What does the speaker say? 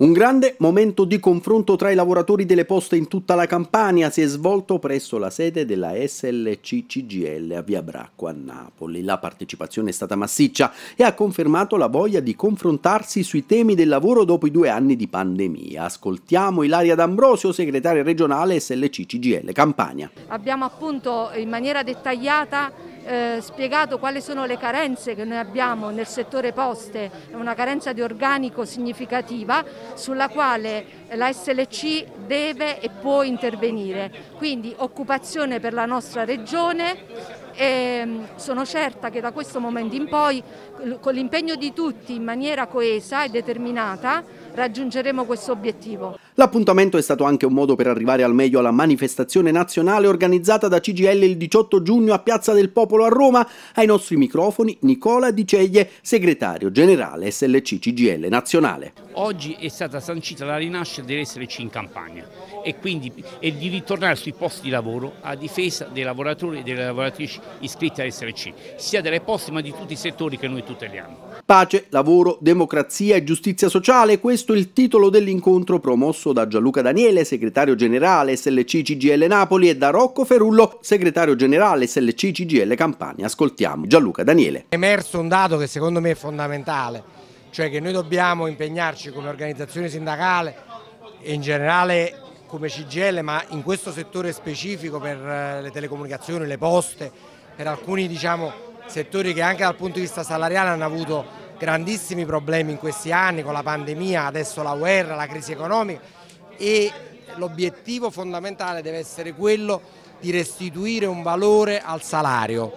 Un grande momento di confronto tra i lavoratori delle poste in tutta la Campania si è svolto presso la sede della SLC CGL a Via Bracco a Napoli. La partecipazione è stata massiccia e ha confermato la voglia di confrontarsi sui temi del lavoro dopo i due anni di pandemia. Ascoltiamo Ilaria D'Ambrosio, segretaria regionale SLC CGL Campania. Abbiamo appunto in maniera dettagliata eh, spiegato quali sono le carenze che noi abbiamo nel settore poste, una carenza di organico significativa sulla quale la SLC deve e può intervenire. Quindi occupazione per la nostra regione, e ehm, sono certa che da questo momento in poi con l'impegno di tutti in maniera coesa e determinata raggiungeremo questo obiettivo. L'appuntamento è stato anche un modo per arrivare al meglio alla manifestazione nazionale organizzata da CGL il 18 giugno a Piazza del Popolo a Roma. Ai nostri microfoni Nicola Diceglie, segretario generale SLC CGL nazionale. Oggi è stata sancita la rinascita dell'SLC in campagna e quindi è di ritornare sui posti di lavoro a difesa dei lavoratori e delle lavoratrici iscritte all'SLC, sia delle poste ma di tutti i settori che noi tuteliamo. Pace, lavoro, democrazia e giustizia sociale, questo questo il titolo dell'incontro promosso da Gianluca Daniele, segretario generale SLC CGL Napoli, e da Rocco Ferullo, segretario generale SLC CGL Campania. Ascoltiamo Gianluca Daniele. È emerso un dato che secondo me è fondamentale, cioè che noi dobbiamo impegnarci come organizzazione sindacale e in generale come CGL, ma in questo settore specifico per eh, le telecomunicazioni, le poste, per alcuni diciamo, settori che anche dal punto di vista salariale hanno avuto grandissimi problemi in questi anni con la pandemia, adesso la guerra, la crisi economica e l'obiettivo fondamentale deve essere quello di restituire un valore al salario.